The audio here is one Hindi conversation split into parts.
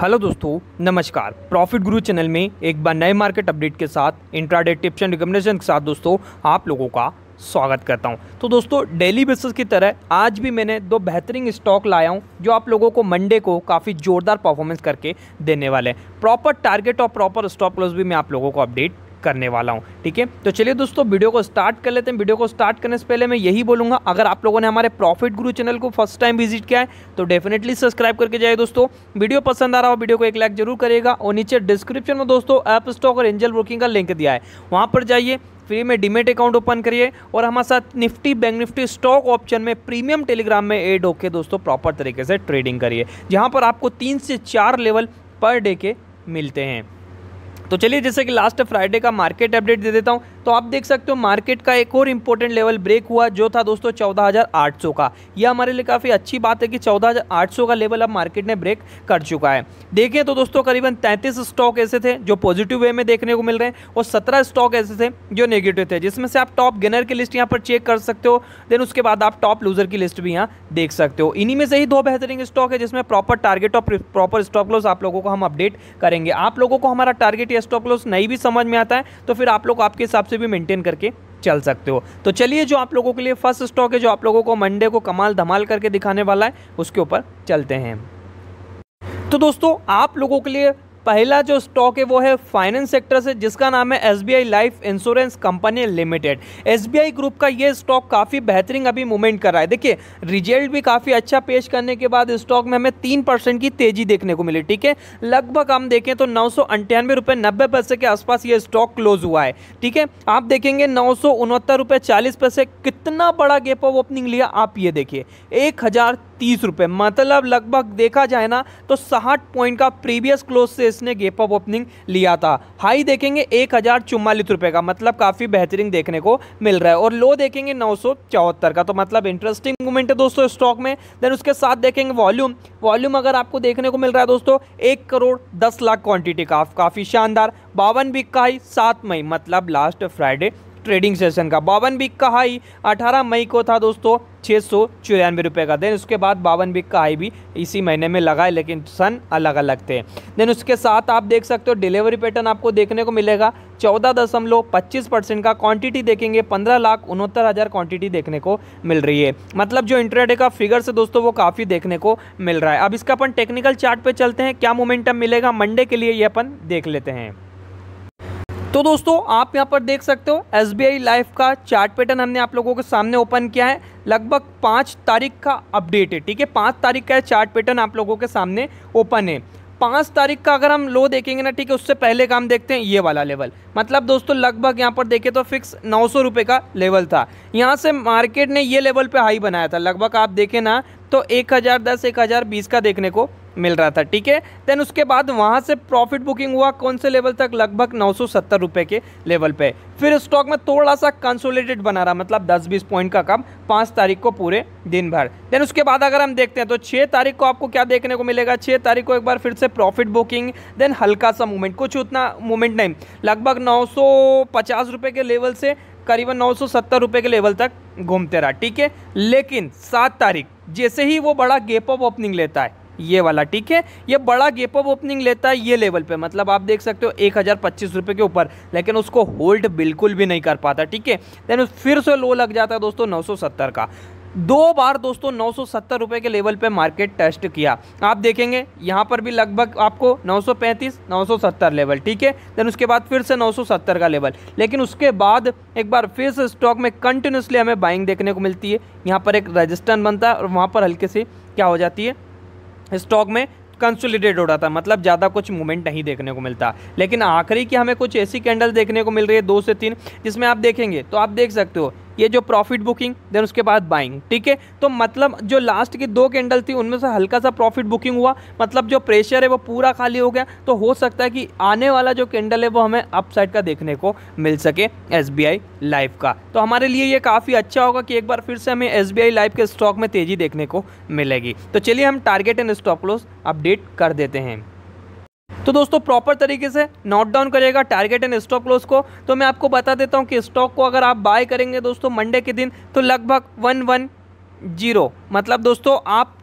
हेलो दोस्तों नमस्कार प्रॉफिट गुरु चैनल में एक बार नए मार्केट अपडेट के साथ इंट्राडे टिप्स एंड रिकमेंडेशन के साथ दोस्तों आप लोगों का स्वागत करता हूं तो दोस्तों डेली बेसिस की तरह आज भी मैंने दो बेहतरीन स्टॉक लाया हूं जो आप लोगों को मंडे को काफ़ी ज़ोरदार परफॉर्मेंस करके देने वाले हैं प्रॉपर टारगेट और प्रॉपर स्टॉप लॉस भी मैं आप लोगों को अपडेट करने वाला हूँ ठीक है तो चलिए दोस्तों वीडियो को स्टार्ट कर लेते हैं वीडियो को स्टार्ट करने से पहले मैं यही बोलूँगा अगर आप लोगों ने हमारे प्रॉफिट गुरु चैनल को फर्स्ट टाइम विजिट किया है तो डेफिनेटली सब्सक्राइब करके जाए दोस्तों वीडियो पसंद आ रहा हो वीडियो को एक लाइक जरूर करेगा और नीचे डिस्क्रिप्शन में दोस्तों ऐप स्टॉक और एंजल ब्रोकिंग का लिंक दिया है वहाँ पर जाइए फ्री में डिमेट अकाउंट ओपन करिए और हमारे साथ Nifty bank Nifty stock option में प्रीमियम टेलीग्राम में एड होके दोस्तों प्रॉपर तरीके से ट्रेडिंग करिए जहाँ पर आपको तीन से चार लेवल पर डे के मिलते हैं तो चलिए जैसे कि लास्ट फ्राइडे का मार्केट अपडेट दे देता हूँ तो आप देख सकते हो मार्केट का एक और इम्पोर्टेंट लेवल ब्रेक हुआ जो था दोस्तों चौदह का यह हमारे लिए काफ़ी अच्छी बात है कि चौदह का लेवल अब मार्केट ने ब्रेक कर चुका है देखें तो दोस्तों करीबन तैंतीस स्टॉक ऐसे थे जो पॉजिटिव वे में देखने को मिल रहे हैं और सत्रह स्टॉक ऐसे थे जो नेगेटिव थे जिसमें से आप टॉप गेनर की लिस्ट यहाँ पर चेक कर सकते हो देन उसके बाद आप टॉप लूजर की लिस्ट भी यहाँ देख सकते हो इन्हीं में से ही दो बेहतरीन स्टॉक है जिसमें प्रॉपर टारगेट और प्रॉपर स्टॉप लॉस आप लोगों को हम अपडेट करेंगे आप लोगों को हमारा टारगेट या स्टॉप लॉस नहीं भी समझ में आता है तो फिर आप लोग आपके हिसाब से उसे भी मेंटेन करके चल सकते हो तो चलिए जो आप लोगों के लिए फर्स्ट स्टॉक है जो आप लोगों को मंडे को कमाल धमाल करके दिखाने वाला है उसके ऊपर चलते हैं तो दोस्तों आप लोगों के लिए पहला जो स्टॉक है वो है फाइनेंस सेक्टर से जिसका नाम है S life insurance company limited S group का ये स्टॉक काफ़ी बेहतरीन अभी मूवमेंट कर रहा है देखिए रिजल्ट भी काफ़ी अच्छा पेश करने के बाद स्टॉक में हमें तीन परसेंट की तेजी देखने को मिली ठीक है लगभग हम देखें तो नौ सौ अंठानवे रुपये नब्बे पैसे के आसपास ये स्टॉक क्लोज हुआ है ठीक है आप देखेंगे नौ सौ उनहत्तर रुपये चालीस पैसे कितना बड़ा गेप ऑफ ओपनिंग लिया आप ये देखिए एक हज़ार तीस रुपये मतलब लगभग देखा जाए ना तो साठ पॉइंट का प्रीवियस क्लोज से इसने गेप अप ओपनिंग लिया था हाई देखेंगे एक हज़ार चुमालीस रुपये का मतलब काफ़ी बेहतरीन देखने को मिल रहा है और लो देखेंगे नौ सौ चौहत्तर का तो मतलब इंटरेस्टिंग मूवमेंट है दोस्तों स्टॉक में देन उसके साथ देखेंगे वॉल्यूम वॉल्यूम अगर आपको देखने को मिल रहा है दोस्तों एक करोड़ दस लाख क्वान्टिटी का काफ़ी शानदार बावन बिक का हाई सात मई मतलब लास्ट फ्राइडे ट्रेडिंग सेशन का बावन बिक का हाई अठारह मई को था दोस्तों छः सौ चौरानवे रुपये का देन उसके बाद बावन बिक का आई भी इसी महीने में लगा है लेकिन सन अलग अलग थे देन उसके साथ आप देख सकते हो डिलीवरी पैटर्न आपको देखने को मिलेगा चौदह दशमलव पच्चीस परसेंट का क्वांटिटी देखेंगे पंद्रह लाख उनहत्तर हज़ार क्वांटिटी देखने को मिल रही है मतलब जो इंटरडे का फिगर से दोस्तों वो काफ़ी देखने को मिल रहा है अब इसका अपन टेक्निकल चार्ट पे चलते हैं क्या मोमेंटम मिलेगा मंडे के लिए ये अपन देख लेते हैं तो दोस्तों आप यहाँ पर देख सकते हो एस बी लाइफ का चार्ट पैटर्न हमने आप लोगों के सामने ओपन किया है लगभग पाँच तारीख का अपडेट है ठीक है पाँच तारीख का चार्ट पैटर्न आप लोगों के सामने ओपन है पाँच तारीख का अगर हम लो देखेंगे ना ठीक है उससे पहले काम देखते हैं ये वाला लेवल मतलब दोस्तों लगभग यहाँ पर देखें तो फिक्स नौ सौ रुपये का लेवल था यहाँ से मार्केट ने ये लेवल पे हाई बनाया था लगभग आप देखें ना तो एक हज़ार दस एक हज़ार बीस का देखने को मिल रहा था ठीक है देन उसके बाद वहाँ से प्रॉफिट बुकिंग हुआ कौन से लेवल तक लगभग नौ सौ के लेवल पे फिर स्टॉक में थोड़ा सा कंसोलिडेट बना रहा मतलब 10-20 पॉइंट का कम पाँच तारीख को पूरे दिन भर देन उसके बाद अगर हम देखते हैं तो छः तारीख को आपको क्या देखने को मिलेगा छः तारीख को एक बार फिर से प्रॉफिट बुकिंग देन हल्का सा मूवमेंट कुछ उतना मूवमेंट नहीं लगभग नौ सौ के लेवल से करीबन नौ सौ के लेवल तक घूमते रहा ठीक है लेकिन सात तारीख जैसे ही वो बड़ा गेप ऑफ ओपनिंग लेता है ये वाला ठीक है ये बड़ा गेप अप ओपनिंग लेता है ये लेवल पे मतलब आप देख सकते हो एक हज़ार पच्चीस रुपये के ऊपर लेकिन उसको होल्ड बिल्कुल भी नहीं कर पाता ठीक है देन फिर से लो लग जाता है दोस्तों नौ सौ सत्तर का दो बार दोस्तों नौ रुपये के लेवल पे मार्केट टेस्ट किया आप देखेंगे यहाँ पर भी लगभग आपको 935 970 लेवल ठीक है देन उसके बाद फिर से 970 का लेवल लेकिन उसके बाद एक बार फिर से स्टॉक में कंटिन्यूसली हमें बाइंग देखने को मिलती है यहाँ पर एक रजिस्टर बनता है और वहाँ पर हल्के से क्या हो जाती है स्टॉक में कंसोलिडेट हो रहा था मतलब ज़्यादा कुछ मूवमेंट नहीं देखने को मिलता लेकिन आखिरी की हमें कुछ ऐसी कैंडल देखने को मिल रही है दो से तीन जिसमें आप देखेंगे तो आप देख सकते हो ये जो प्रॉफिट बुकिंग देन उसके बाद बाइंग ठीक है तो मतलब जो लास्ट की दो कैंडल थी उनमें से हल्का सा प्रॉफिट बुकिंग हुआ मतलब जो प्रेशर है वो पूरा खाली हो गया तो हो सकता है कि आने वाला जो कैंडल है वो हमें अपसाइड का देखने को मिल सके एस बी का तो हमारे लिए ये काफ़ी अच्छा होगा कि एक बार फिर से हमें एस बी के स्टॉक में तेज़ी देखने को मिलेगी तो चलिए हम target and stop loss update कर देते हैं तो दोस्तों प्रॉपर तरीके से नोट डाउन करिएगा टारगेट एंड स्टॉप लॉस को तो मैं आपको बता देता हूँ कि स्टॉक को अगर आप बाय करेंगे दोस्तों मंडे के दिन तो लगभग वन वन जीरो मतलब दोस्तों आप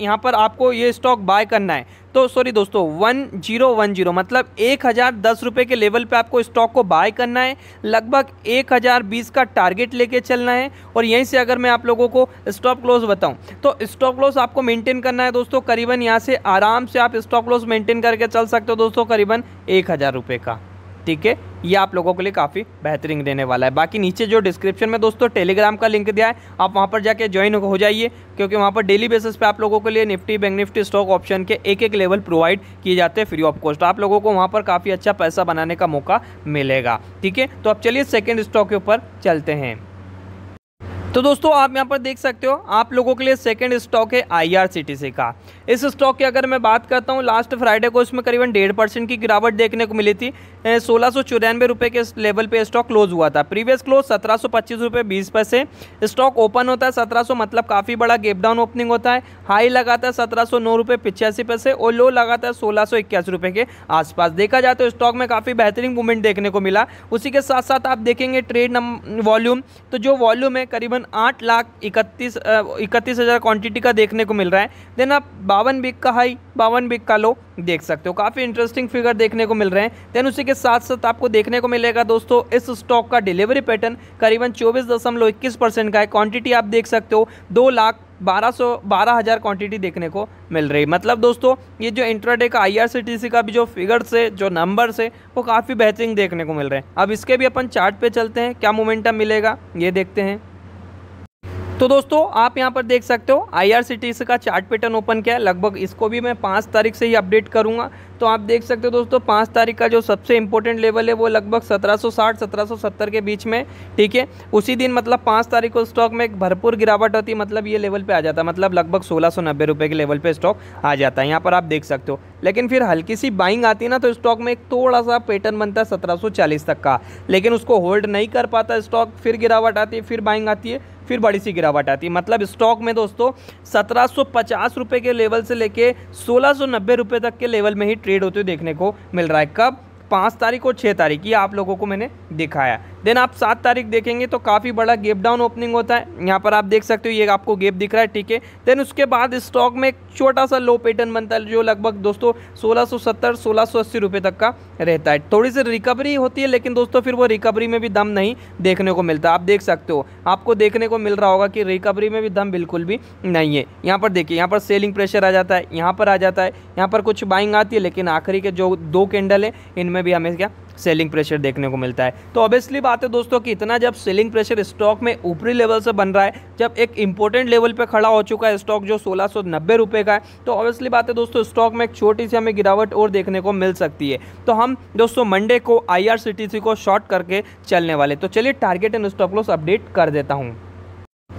यहाँ पर आपको ये स्टॉक बाय करना है तो सॉरी दोस्तों वन जीरो वन जीरो मतलब एक हज़ार दस रुपये के लेवल पे आपको स्टॉक को बाय करना है लगभग एक हज़ार बीस का टारगेट लेके चलना है और यहीं से अगर मैं आप लोगों को स्टॉप क्लोज बताऊं तो स्टॉप क्लोज आपको मेंटेन करना है दोस्तों करीबन यहाँ से आराम से आप स्टॉप क्लोज मेंटेन करके चल सकते हो दोस्तों करीबन एक हज़ार रुपये का ठीक है ये आप लोगों के लिए काफ़ी बेहतरीन रहने वाला है बाकी नीचे जो डिस्क्रिप्शन में दोस्तों टेलीग्राम का लिंक दिया है आप वहाँ पर जाके ज्वाइन हो जाइए क्योंकि वहाँ पर डेली बेसिस पे आप लोगों के लिए Nifty bank Nifty stock option के एक एक लेवल प्रोवाइड किए जाते हैं फ्री ऑफ कॉस्ट आप लोगों को वहाँ पर काफ़ी अच्छा पैसा बनाने का मौका मिलेगा ठीक है तो आप चलिए सेकेंड स्टॉक के ऊपर चलते हैं तो दोस्तों आप यहाँ पर देख सकते हो आप लोगों के लिए सेकेंड स्टॉक है आई का इस स्टॉक की अगर मैं बात करता हूँ लास्ट फ्राइडे को इसमें करीबन डेढ़ परसेंट की गिरावट देखने को मिली थी सोलह सौ चौरानवे रुपये के लेवल पे स्टॉक क्लोज हुआ था प्रीवियस क्लोज सत्रह सौ पच्चीस रुपये बीस पैसे स्टॉक ओपन होता है सत्रह सौ मतलब काफ़ी बड़ा गेप डाउन ओपनिंग होता है हाई लगाता है सत्रह सौ नौ रुपये पिचासी पैसे और लो लगाता है सोलह सौ इक्यासी रुपये के आसपास देखा जाए तो स्टॉक में काफ़ी बेहतरीन मूवमेंट देखने को मिला उसी के साथ साथ आप देखेंगे ट्रेड नम वॉल्यूम तो जो वॉल्यूम है करीबन आठ लाख इकतीस इकतीस हज़ार क्वान्टिटी का देखने को मिल रहा है देन आप बावन बिग का हाई बावन बिग का लो देख सकते हो काफ़ी इंटरेस्टिंग फिगर देखने को मिल रहे हैं देन उसी के साथ साथ आपको देखने को मिलेगा दोस्तों इस स्टॉक का डिलीवरी पैटर्न करीबन चौबीस दशमलव इक्कीस परसेंट का है क्वांटिटी आप देख सकते हो दो लाख बारह सौ बारह हज़ार क्वान्टिटी देखने को मिल रही मतलब दोस्तों ये जो इंट्राडे का आईआरसीटीसी का भी जो फिगर्स है जो नंबर्स है वो काफ़ी बेहतरीन देखने को मिल रहे हैं अब इसके भी अपन चार्ट पे चलते हैं क्या मोमेंटम मिलेगा ये देखते हैं तो दोस्तों आप यहाँ पर देख सकते हो आईआरसीटीसी का चार्ट पैटर्न ओपन किया है लगभग इसको भी मैं पाँच तारीख से ही अपडेट करूंगा तो आप देख सकते हो दोस्तों पाँच तारीख का जो सबसे इंपॉर्टेंट लेवल है वो लगभग 1760 1770 के बीच में ठीक है उसी दिन मतलब पाँच तारीख को स्टॉक में एक भरपूर गिरावट होती मतलब ये लेवल पर आ जाता मतलब लगभग सोलह सौ नब्बे रुपये के लेवल पर स्टॉक आ जाता है यहाँ पर आप देख सकते हो लेकिन फिर हल्की सी बाइंग आती है ना तो स्टॉक में एक थोड़ा सा पैटर्न बनता है सत्रह तक का लेकिन उसको होल्ड नहीं कर पाता स्टॉक फिर गिरावट आती है फिर बाइंग आती है फिर बड़ी सी गिरावट आती है मतलब स्टॉक में दोस्तों सत्रह सौ के लेवल से लेके सोलह सौ तक के लेवल में ही ट्रेड होते हुए देखने को मिल रहा है कब पाँच तारीख और छः तारीख ये आप लोगों को मैंने दिखाया देन आप सात तारीख देखेंगे तो काफ़ी बड़ा गेप डाउन ओपनिंग होता है यहाँ पर आप देख सकते हो ये आपको गेप दिख रहा है ठीक है देन उसके बाद स्टॉक में एक छोटा सा लो पैटर्न बनता है जो लगभग दोस्तों 1670 1680 रुपए तक का रहता है थोड़ी सी रिकवरी होती है लेकिन दोस्तों फिर वो रिकवरी में भी दम नहीं देखने को मिलता आप देख सकते हो आपको देखने को मिल रहा होगा कि रिकवरी में भी दम बिल्कुल भी नहीं है यहाँ पर देखिए यहाँ पर सेलिंग प्रेशर आ जाता है यहाँ पर आ जाता है यहाँ पर कुछ बाइंग आती है लेकिन आखिरी के जो दो कैंडल है इनमें में भी हमें क्या सेलिंग प्रेशर देखने को मिलता है तो ऑब्वियसली बात है दोस्तों कि इतना जब सेलिंग प्रेशर स्टॉक में ऊपरी लेवल से बन रहा है जब एक इंपॉर्टेंट लेवल पे खड़ा हो चुका है स्टॉक जो सोलह सौ नब्बे रुपये का है तो ऑब्वियसली बात है दोस्तों स्टॉक में एक छोटी सी हमें गिरावट और देखने को मिल सकती है तो हम दोस्तों मंडे को आई को शॉर्ट करके चलने वाले तो चलिए target and stock loss update कर देता हूँ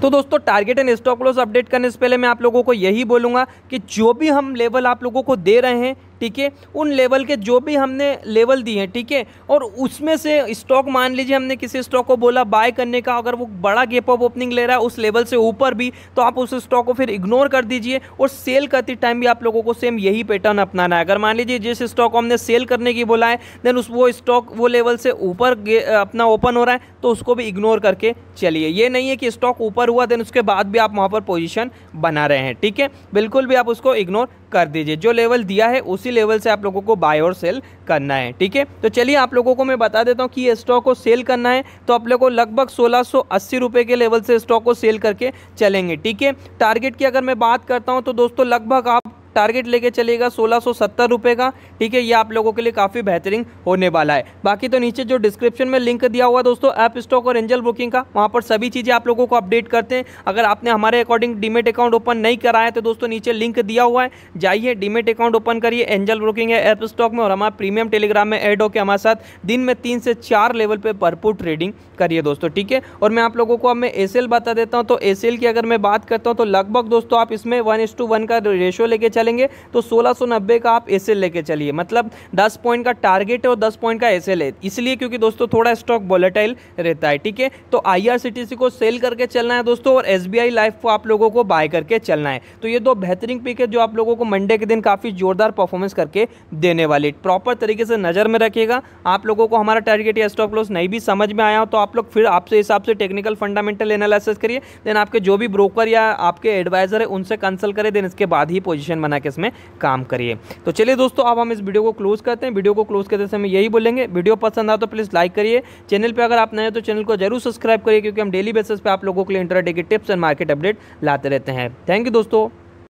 तो दोस्तों target and stock loss update करने से पहले मैं आप लोगों को यही बोलूंगा कि जो भी हम लेवल आप लोगों को दे रहे हैं ठीक है उन लेवल के जो भी हमने लेवल दिए हैं ठीक है और उसमें से स्टॉक मान लीजिए हमने किसी स्टॉक को बोला बाय करने का अगर वो बड़ा गेप ऑफ ओपनिंग ले रहा है उस लेवल से ऊपर भी तो आप उस स्टॉक को फिर इग्नोर कर दीजिए और सेल करते टाइम भी आप लोगों को सेम यही पैटर्न अपनाना है अगर मान लीजिए जिस स्टॉक को हमने सेल करने की बोला है देन उस वो स्टॉक वो लेवल से ऊपर अपना ओपन हो रहा है तो उसको भी इग्नोर करके चलिए ये नहीं है कि स्टॉक ऊपर हुआ देन उसके बाद भी आप वहाँ पर पोजिशन बना रहे हैं ठीक है बिल्कुल भी आप उसको इग्नोर कर दीजिए जो लेवल दिया है उसी लेवल से आप लोगों को बाय और सेल करना है ठीक है तो चलिए आप लोगों को मैं बता देता हूँ कि ये स्टॉक को सेल करना है तो आप लोगों को लगभग सोलह रुपए के लेवल से स्टॉक को सेल करके चलेंगे ठीक है टारगेट की अगर मैं बात करता हूँ तो दोस्तों लगभग आप टारगेट लेके चलेगा सोलह रुपए का ठीक है ये आप लोगों के लिए काफ़ी बेहतरीन होने वाला है बाकी तो नीचे जो डिस्क्रिप्शन में लिंक दिया हुआ है दोस्तों ऐप स्टॉक और एंजल बुकिंग का वहाँ पर सभी चीज़ें आप लोगों को अपडेट करते हैं अगर आपने हमारे अकॉर्डिंग डीमेट अकाउंट ओपन नहीं कराया तो दोस्तों नीचे लिंक दिया हुआ है जाइए डीमेट अकाउंट ओपन करिए एंजल बुकिंग है ऐप स्टॉक में और हमारे प्रीमियम टेलीग्राम में एड होकर हमारे साथ दिन में तीन से चार लेवल पर भरपूर ट्रेडिंग करिए दोस्तों ठीक है और मैं आप लोगों को अब मैं एस बता देता हूँ तो एस की अगर मैं बात करता हूँ तो लगभग दोस्तों आप इसमें वन का रेशो लेके चले डालेंगे तो सोलह सौ नब्बे का आप एस एल लेके चलिए मतलब दस पॉइंट का टारगेट है और दस पॉइंट का एस एल है इसलिए क्योंकि दोस्तों थोड़ा स्टॉक वॉलेटाइल रहता है ठीक है तो आई को सेल करके चलना है दोस्तों और एस लाइफ को आप लोगों को बाय करके चलना है तो ये दो बेहतरीन पिक है जो आप लोगों को मंडे के दिन काफ़ी जोरदार परफॉर्मेंस करके देने वाली प्रॉपर तरीके से नज़र में रखिएगा आप लोगों को हमारा टारगेट या स्टॉक लॉस नहीं भी समझ में आया हो तो आप लोग फिर आपसे हिसाब से टेक्निकल फंडामेंटल एनालिसिस करिए देन आपके जो भी ब्रोकर या आपके एडवाइज़र है उनसे कंसल्ट करें देन इसके बाद ही पोजिशन बनाए बना के इसमें काम करिए तो चलिए दोस्तों अब हम इस वीडियो को क्लोज करते हैं वीडियो को क्लोज करते समय यही बोलेंगे वीडियो पसंद आ तो प्लीज़ लाइक करिए चैनल पर अगर आप नए तो चैनल को जरूर सब्सक्राइब करिए क्योंकि हम डेली बेसिस पर आप लोगों के लिए इंटरडे की टिप्स एंड मार्केट अपडेट लाते रहते हैं थैंक यू दोस्तों